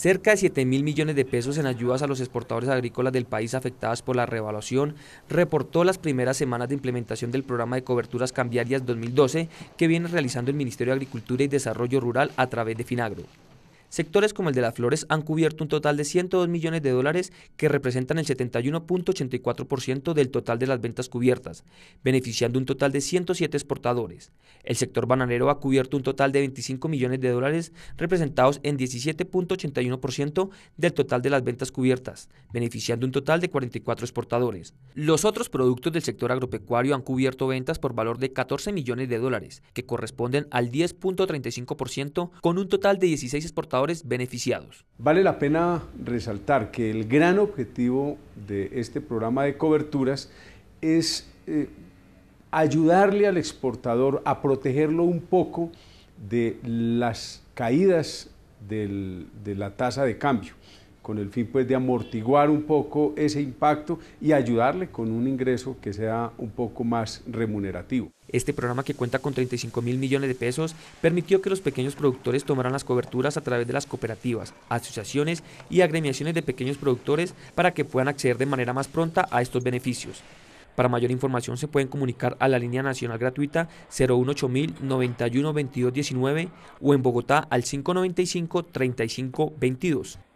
cerca de 7 mil millones de pesos en ayudas a los exportadores agrícolas del país afectadas por la revaluación, reportó las primeras semanas de implementación del programa de coberturas cambiarias 2012 que viene realizando el Ministerio de Agricultura y Desarrollo Rural a través de Finagro. Sectores como el de las flores han cubierto un total de 102 millones de dólares que representan el 71.84% del total de las ventas cubiertas, beneficiando un total de 107 exportadores. El sector bananero ha cubierto un total de 25 millones de dólares representados en 17.81% del total de las ventas cubiertas, beneficiando un total de 44 exportadores. Los otros productos del sector agropecuario han cubierto ventas por valor de 14 millones de dólares, que corresponden al 10.35% con un total de 16 exportadores beneficiados. Vale la pena resaltar que el gran objetivo de este programa de coberturas es eh, ayudarle al exportador a protegerlo un poco de las caídas de la tasa de cambio con el fin pues de amortiguar un poco ese impacto y ayudarle con un ingreso que sea un poco más remunerativo. Este programa que cuenta con 35 mil millones de pesos permitió que los pequeños productores tomaran las coberturas a través de las cooperativas, asociaciones y agremiaciones de pequeños productores para que puedan acceder de manera más pronta a estos beneficios. Para mayor información se pueden comunicar a la línea nacional gratuita 018000 91 o en Bogotá al 595 3522